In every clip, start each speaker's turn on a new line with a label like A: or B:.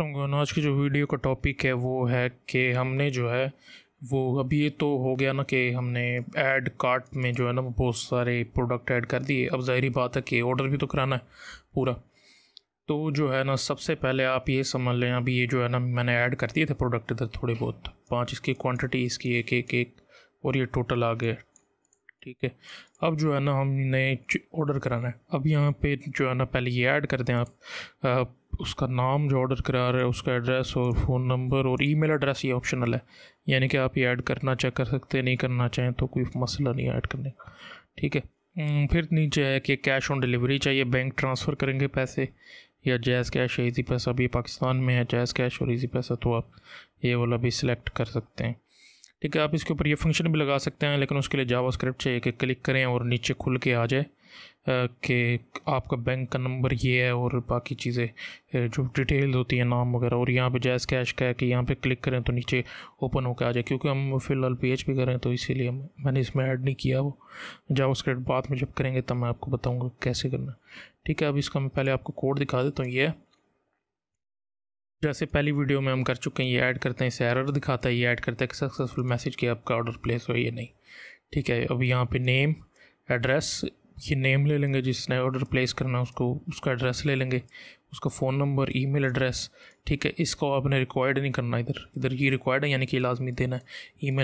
A: आज की जो वीडियो का टॉपिक है वो है कि हमने जो है वो अभी ये तो हो गया ना कि हमने ऐड कार्ट में जो है ना बहुत सारे प्रोडक्ट ऐड कर दिए अब ज़ाहरी बात है कि ऑर्डर भी तो कराना है पूरा तो जो है ना सबसे पहले आप ये समझ लें अभी ये जो है ना मैंने ऐड कर दिए थे प्रोडक्ट इधर थोड़े बहुत पांच इसकी क्वांटिटी इसकी एक एक एक और ये टोटल आ गया ठीक है अब जो है ना हमने ऑर्डर कराना है अब यहाँ पे जो है ना पहले ये ऐड कर दें आप उसका नाम जो ऑर्डर करा रहे हैं उसका एड्रेस और फ़ोन नंबर और ईमेल एड्रेस ये ऑप्शनल है यानी कि आप ये ऐड करना चाहे कर सकते नहीं करना चाहें तो कोई मसला नहीं ऐड करने का ठीक है हम्म, फिर नीचे है कि कैश ऑन डिलीवरी चाहिए बैंक ट्रांसफ़र करेंगे पैसे या जैज़ कैश या ईजी पैसा अभी पाकिस्तान में है जैज़ कैश और ईजी पैसा तो आप ये वाला भी सिलेक्ट कर सकते हैं ठीक है आप इसके ऊपर ये फंक्शन भी लगा सकते हैं लेकिन उसके लिए जावा स्क्रिप्ट चाहिए कि क्लिक करें और नीचे खुल के आ जाए कि आपका बैंक का नंबर ये है और बाकी चीज़ें जो डिटेल होती है नाम वगैरह और यहाँ पे जैस कैश का है कि यहाँ पे क्लिक करें तो नीचे ओपन होकर आ जाए क्योंकि हम फ़िलहाल पी एच पी करें तो इसीलिए मैंने इसमें ऐड नहीं किया वो जब उसके बाद में जब करेंगे तब मैं आपको बताऊँगा कैसे करना ठीक है अब इसका मैं पहले आपको कोड दिखा देता हूँ ये है जैसे पहली वीडियो में हम कर चुके हैं ये ऐड करते हैं इसे एरर दिखाता है ये ऐड करता है कि सक्सेसफुल मैसेज किया आपका ऑर्डर प्लेस हो या नहीं ठीक है अब यहाँ पे नेम एड्रेस ये नेम ले लेंगे जिसने ऑर्डर प्लेस करना है उसको उसका एड्रेस ले लेंगे उसका फ़ोन नंबर ईमेल एड्रेस ठीक है इसको आपने रिक्वायर्ड नहीं करना इधर इधर ये रिक्वायर्ड है यानी कि लाजमी देना है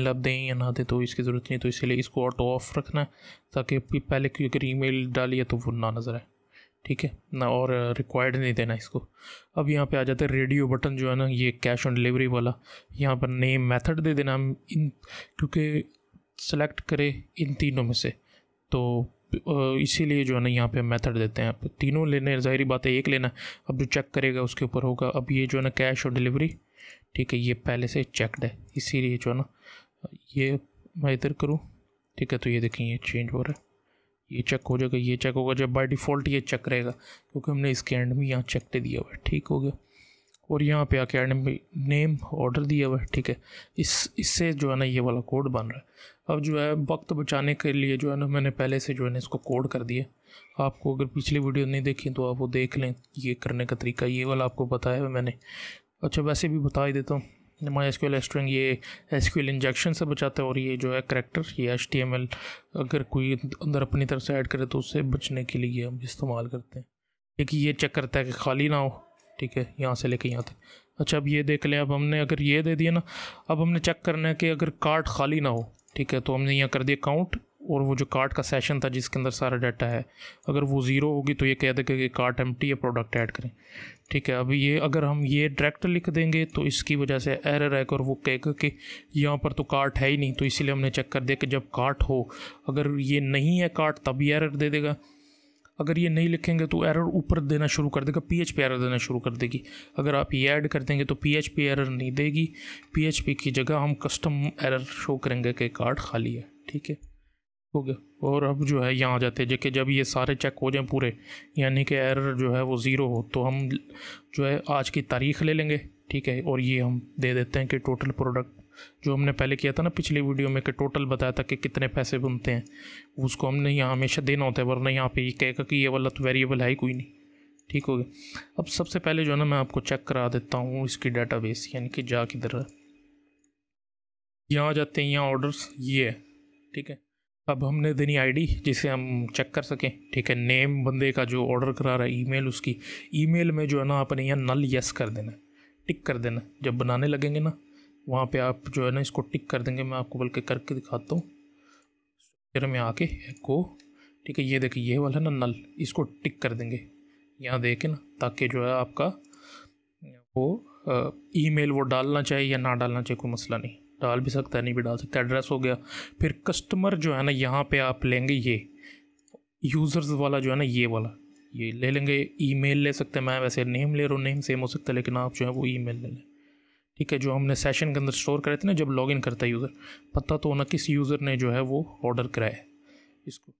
A: ई आप दें या ना दें तो इसकी ज़रूरत नहीं तो इसीलिए इसको ऑटो ऑफ रखना है ताकि पहले अगर ई मेल डालिए तो वो ना नज़र आए ठीक है ना और रिक्वायर्ड नहीं देना इसको अब यहाँ पे आ जाते हैं रेडियो बटन जो है ना ये कैश ऑन डिलीवरी वाला यहाँ पर नेम मेथड दे देना हम इन क्योंकि सेलेक्ट करें इन तीनों में से तो इसीलिए जो है ना यहाँ पे मेथड देते हैं आप तीनों लेने जाहिर बात है एक लेना अब जो चेक करेगा उसके ऊपर होगा अब ये जो है ना कैश और डिलीवरी ठीक है ये पहले से चेकड है इसीलिए जो है ना ये मैं इधर करूँ ठीक है तो ये देखें ये चेंज हो रहा है ये चेक हो जाएगा ये चेक होगा जब बाय डिफ़ॉल्ट ये चेक रहेगा क्योंकि हमने इसके एंड में यहाँ चेक दिया हुआ है ठीक हो गया और यहाँ पे आके एंड में नेम ऑर्डर दिया हुआ है ठीक है इस इससे जो है ना ये वाला कोड बन रहा है अब जो है वक्त बचाने के लिए जो है ना मैंने पहले से जो है ना इसको कोड कर दिया आपको अगर पिछली वीडियो नहीं देखी तो आप वो देख लें ये करने का तरीका ये वाला आपको बताया है मैंने अच्छा वैसे भी बता ही देता हूँ माई एस क्यू एस्ट्रिंग ये एस क्यू इंजेक्शन से बचाता है और ये जो है करेक्टर ये एच टी एम एल अगर कोई अंदर अपनी तरफ से ऐड करे तो उससे बचने के लिए हम इस्तेमाल करते हैं ठीक ये चेक करता है कि खाली ना हो ठीक है यहाँ से लेके यहाँ तक अच्छा अब ये देख लें अब हमने अगर ये दे दिया ना अब हमने चेक करना है कि अगर कार्ड खाली ना हो ठीक है तो हमने यहाँ कर दिया काउंट और वो जो कार्ट का सेशन था जिसके अंदर सारा डाटा है अगर वो ज़ीरो होगी तो ये कह देगा कि कार्ट एम या प्रोडक्ट ऐड करें ठीक है अब ये अगर हम ये डायरेक्ट लिख देंगे तो इसकी वजह से एरर आएगा और वो कहेगा कि यहाँ पर तो कार्ट है ही नहीं तो इसीलिए हमने चेक कर दिया कि जब कार्ट हो अगर ये नहीं है कार्ट तब ये एरर दे देगा अगर ये नहीं लिखेंगे तो एरर ऊपर देना शुरू कर देगा एच पे एरर देना शुरू कर देगी अगर आप ये ऐड कर देंगे तो एच पे एरर नहीं देगी एच पी की जगह हम कस्टम एरर शो करेंगे कि कार्ड खाली है ठीक है हो गया और अब जो है यहाँ आ जाते हैं जबकि जब ये सारे चेक हो जाएं पूरे यानी कि एरर जो है वो ज़ीरो हो तो हम जो है आज की तारीख ले लेंगे ठीक है और ये हम दे देते हैं कि टोटल प्रोडक्ट जो हमने पहले किया था ना पिछली वीडियो में कि टोटल बताया था कि कितने पैसे बनते हैं उसको हमने यहाँ हमेशा देना होता है वरना यहाँ पे ये कहेगा कि ये वाला तो वेरिएबल है ही कोई नहीं ठीक हो गया अब सबसे पहले जो है ना मैं आपको चेक करा देता हूँ इसकी बेस यानी कि जा किधर है यहाँ जाते हैं यहाँ ऑर्डर्स ये है ठीक है अब हमने देनी आईडी जिसे हम चेक कर सकें ठीक है नेम बंदे का जो ऑर्डर करा रहा है ईमेल उसकी ईमेल में जो है ना आपने यहाँ नल यस कर देना टिक कर देना जब बनाने लगेंगे ना वहाँ पे आप जो है ना इसको टिक कर देंगे मैं आपको बल्कि करके दिखाता हूँ फिर में आके एको ठीक है ये देखिए ये वाला ना नल इसको टिक कर देंगे यहाँ दे के ना ताकि जो है आपका वो ईमेल वो डालना चाहिए या ना डालना चाहिए कोई मसला नहीं डाल भी सकता है नहीं भी डाल सकता एड्रेस हो गया फिर कस्टमर जो है ना यहाँ पे आप लेंगे ये यूज़र्स वाला जो है ना ये वाला ये ले लेंगे ईमेल ले सकते हैं मैं वैसे नेम ले रहा हूँ नेम सेम हो सकता है लेकिन आप जो है वो ईमेल ले लें ठीक है जो हमने सेशन के अंदर स्टोर करे थे ना जब लॉगिन करता है यूज़र पता तो होना किस यूज़र ने जो है वो ऑर्डर कराया है इसको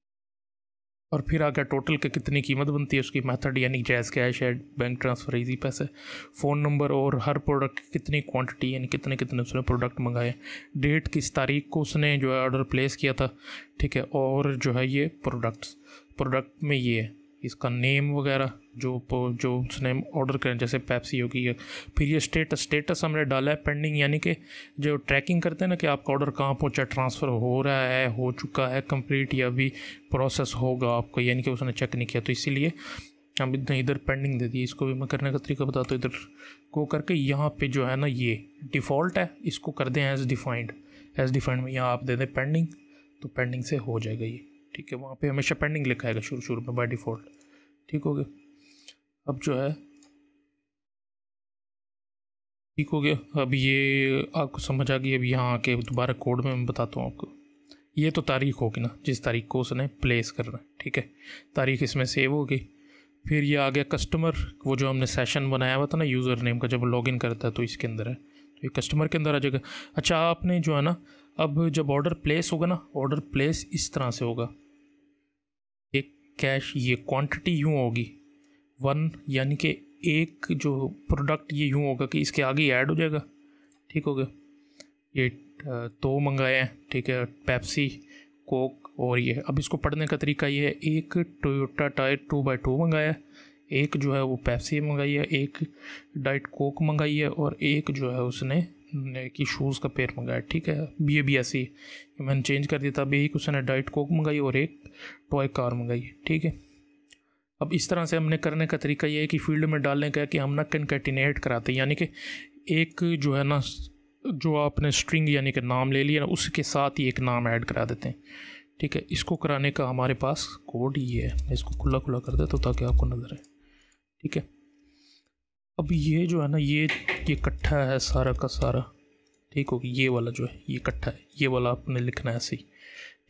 A: और फिर आ गया टोटल के कितनी कीमत बनती है उसकी मेथड यानी जैज़ कैश है बैंक ट्रांसफ़र इजी पैसे फ़ोन नंबर और हर प्रोडक्ट कितनी क्वांटिटी यानी कितने कितने उसने प्रोडक्ट मंगाए डेट किस तारीख को उसने जो है ऑर्डर प्लेस किया था ठीक है और जो है ये प्रोडक्ट्स प्रोडक्ट में ये है इसका नेम वगैरह जो जो उसने ऑर्डर करें जैसे पैप्सी होगी फिर ये स्टेटस स्टेटस हमने डाला है पेंडिंग यानी कि जो ट्रैकिंग करते हैं ना कि आपका ऑर्डर कहाँ पहुँचा ट्रांसफ़र हो रहा है हो चुका है कंप्लीट या अभी प्रोसेस होगा आपका यानी कि उसने चेक नहीं किया तो इसीलिए हम इतना इधर पेंडिंग दे दी इसको भी मैं करने का तरीका बताता हूँ इधर को करके यहाँ पे जो है ना ये डिफ़ॉल्ट है इसको कर दें एज़ डिफाइंड एज़ डिफाइंड में यहाँ आप दे दें पेंडिंग तो पेंडिंग से हो जाएगा ये ठीक है वहाँ पे हमेशा पेंडिंग लिखा है शुरू शुरू में बाय डिफ़ॉल्ट ठीक हो गया अब जो है ठीक हो गया अब ये आपको समझ आ गई अब यहाँ आके दोबारा कोड में मैं बताता हूँ आपको ये तो तारीख होगी ना जिस तारीख को उसने प्लेस करना है ठीक है तारीख इसमें सेव होगी फिर ये आ गया कस्टमर वो जो हमने सेशन बनाया हुआ था ना यूज़र नेम का जब लॉगिन करता है तो इसके अंदर है तो ये कस्टमर के अंदर आ जाएगा अच्छा आपने जो है ना अब जब ऑर्डर प्लेस होगा ना ऑर्डर प्लेस इस तरह से होगा कैश ये क्वांटिटी यूँ होगी वन यानी कि एक जो प्रोडक्ट ये यूँ होगा कि इसके आगे ऐड हो जाएगा ठीक हो गया ये दो मंगाए हैं ठीक है पेप्सी कोक और ये अब इसको पढ़ने का तरीका ये है एक Toyota tyre two by two मंगाया एक जो है वो पेप्सी मंगाई है एक डाइट कोक मंगाई है और एक जो है उसने ने कि शूज़ का पेयर मंगाया ठीक है बी ए बी एस ये मैंने चेंज कर दिया था अभी एक उसने डाइट कोक मंगाई और एक टॉय कार मंगाई ठीक है अब इस तरह से हमने करने का तरीका ये है कि फील्ड में डालने का कि हम ना कनकैटिनेट कराते यानी कि एक जो है ना जो आपने स्ट्रिंग यानी कि नाम ले लिया ना उसके साथ ही एक नाम ऐड करा देते हैं ठीक है इसको कराने का हमारे पास कोड ये है मैं इसको खुला खुला कर देता हूँ ताकि आपको नज़र आए ठीक है अब ये जो है ना ये ये इकट्ठा है सारा का सारा ठीक होगी ये वाला जो है ये इकट्ठा है ये वाला आपने लिखना है ऐसे ही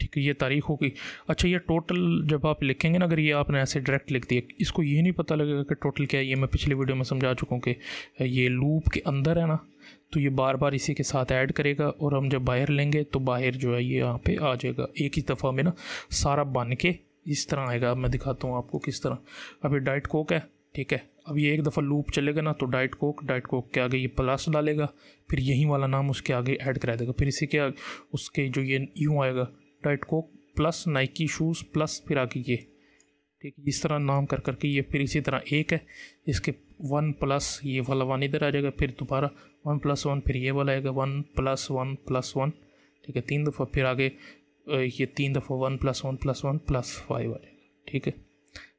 A: ठीक है ये तारीख होगी अच्छा ये टोटल जब आप लिखेंगे ना अगर ये आपने ऐसे डायरेक्ट लिख दिया इसको ये नहीं पता लगेगा कि टोटल क्या है ये मैं पिछले वीडियो में समझा चुका हूँ कि ये लूप के अंदर है ना तो ये बार बार इसी के साथ ऐड करेगा और हम जब बाहर लेंगे तो बाहर जो है ये यहाँ पे आ जाएगा एक ही दफ़ा में ना सारा बन के इस तरह आएगा मैं दिखाता हूँ आपको किस तरह अभी डाइट कोक है ठीक है अब ये एक दफ़ा लूप चलेगा ना तो डाइट कोक डाइट कोक के आगे ये प्लस डालेगा फिर यही वाला नाम उसके आगे ऐड करा देगा फिर इसी के आगे उसके जो ये यूँ आएगा diet Coke plus Nike shoes plus फिर आगे ये ठीक है इस तरह नाम कर करके ये फिर इसी तरह एक है इसके वन प्लस ये वाला वन इधर आ जाएगा फिर दोबारा वन प्लस वन फिर ये वाला आएगा one plus one plus one ठीक है तीन दफ़ा फिर आगे ये तीन दफ़ा one plus one plus one plus five आ जाएगा ठीक है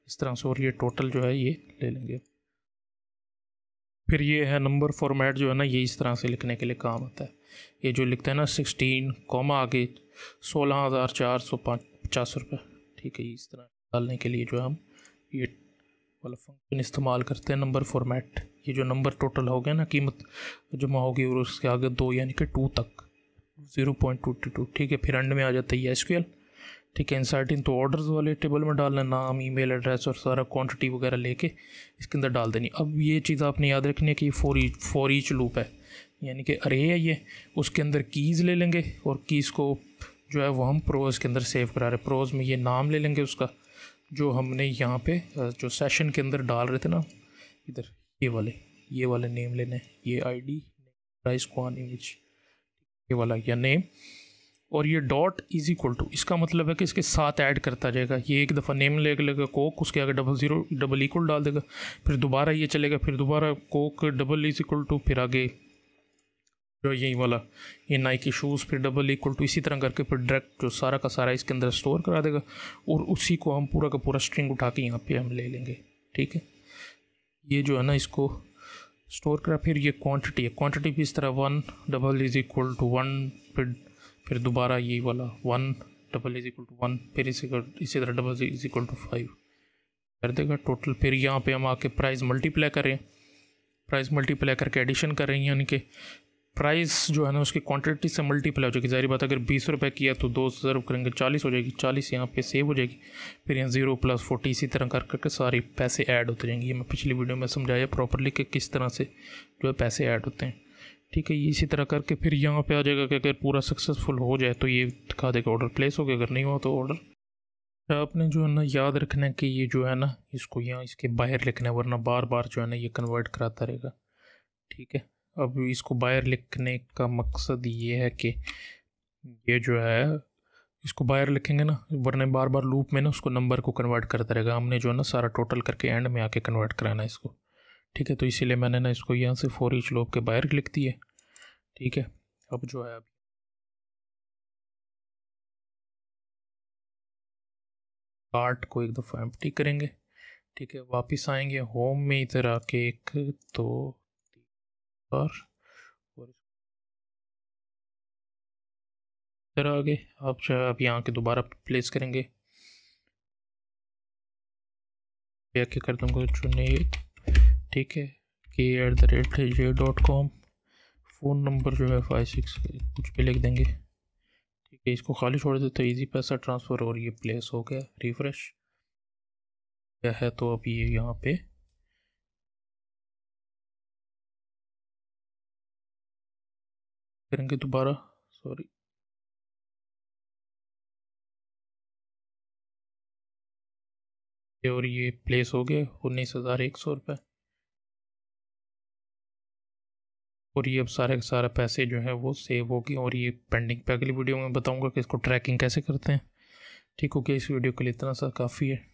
A: इस तरह से और ये टोटल जो है ये ले लेंगे फिर ये है नंबर फॉर्मेट जो है ना ये इस तरह से लिखने के लिए काम आता है ये जो लिखते हैं ना सिक्सटीन कॉमा आगे सोलह हज़ार चार सौ पचास रुपये ठीक है इस तरह डालने के लिए जो हम ये वाला फंक्शन इस्तेमाल करते हैं नंबर फॉर्मेट ये जो नंबर टोटल हो गया ना कीमत जमा होगी और उसके आगे दो यानी कि टू तक zero point two two two ठीक है फिर एंड में आ जाता है ये एस क्यू ठीक है इंसर्ट इन तो ऑर्डर्स वाले टेबल में डालना नाम ईमेल एड्रेस और सारा क्वांटिटी वगैरह लेके इसके अंदर डाल देनी अब ये चीज़ आपने याद रखनी है कि for each for each loop है यानी कि अरे है ये उसके अंदर कीज़ ले लेंगे और कीज़ को जो है वो हम प्रोज के अंदर सेव करा रहे हैं प्रोज में ये नाम ले लेंगे उसका जो हमने यहाँ पे जो सेशन के अंदर डाल रहे थे ना इधर ये वाले ये वाले नेम लेने ये I D price quantity image ये वाला या नेम और ये डॉट इज इक्वल टू इसका मतलब है कि इसके साथ ऐड करता जाएगा ये एक दफ़ा नेम ले लेगा कोक उसके आगे डबल ज़ीरो डबल इक्वल डाल देगा फिर दोबारा ये चलेगा फिर दोबारा coke double is equal to फिर आगे जो यही वाला ये नाइकी शूज़ फिर डबल इक्वल टू इसी तरह करके फिर डायरेक्ट जो सारा का सारा इसके अंदर स्टोर करा देगा और उसी को हम पूरा का पूरा स्ट्रिंग उठा के यहाँ पे हम ले लेंगे ठीक है ये जो है ना इसको स्टोर करा फिर ये क्वांटिटी है क्वांटिटी भी इस तरह one double is equal to one फिर फिर दोबारा ये वाला one double is equal to one फिर इसी इसी तरह double is equal to five कर देगा टोटल फिर यहाँ पे हम आके प्राइस मल्टीप्लाई करें प्राइस मल्टीप्लाई करके एडिशन करें यानी कि प्राइस जो है ना उसकी क्वांटिटी से मल्टीप्लाई हो जाएगी जाहिर बात अगर बीस रुपये किया तो दो से सर्व करेंगे चालीस हो जाएगी चालीस यहाँ पे सेव हो जाएगी फिर यहाँ जीरो प्लस फोर्टी इसी तरह कर करके सारे पैसे ऐड होते जाएंगे ये मैं पिछली वीडियो में समझाया प्रॉपरली कि किस तरह से जो है पैसे ऐड होते हैं ठीक है इसी तरह करके फिर यहाँ पे आ जाएगा कि अगर पूरा सक्सेसफुल हो जाए तो ये दिखा देगा ऑर्डर प्लेस हो गया अगर नहीं हुआ तो ऑर्डर तो आपने जो है ना याद रखना है कि ये जो है ना इसको यहाँ इसके बाहर लिखना है वरना बार बार जो है ना ये कन्वर्ट कराता रहेगा ठीक है अब इसको बाहर लिखने का मकसद ये है कि ये जो है इसको बाहर लिखेंगे ना वरना बार बार लूप में ना उसको नंबर को कन्वर्ट करता रहेगा हमने जो है ना सारा टोटल करके एंड में आके कन्वर्ट कराना है इसको ठीक है तो इसीलिए मैंने ना इसको यहाँ से फोर इंच लोब के बाहर लिख दिए ठीक है अब जो है अभी कार्ट को एक दफ़ा एम्प्टी करेंगे ठीक है वापस आएंगे होम में इधर आके एक दो और इधर आ गए आप जो है अब यहाँ के दोबारा प्लेस करेंगे क्या कर दूंगा चुने ठीक है के at the rate J dot com phone number जो है फाइव सिक्स कुछ भी लिख देंगे ठीक है इसको खाली छोड़ देते तो ईजी पैसा ट्रांसफ़र और ये प्लेस हो गया रिफ़्रेश क्या है तो अब ये यहाँ पे करेंगे दोबारा सॉरी और ये प्लेस हो गया उन्नीस हज़ार एक सौ रुपये और ये अब सारे के सारे पैसे जो है वो सेव हो गए और ये पेंडिंग पे अगली वीडियो में बताऊँगा कि इसको ट्रैकिंग कैसे करते हैं ठीक हो गया इस वीडियो के लिए इतना सा काफ़ी है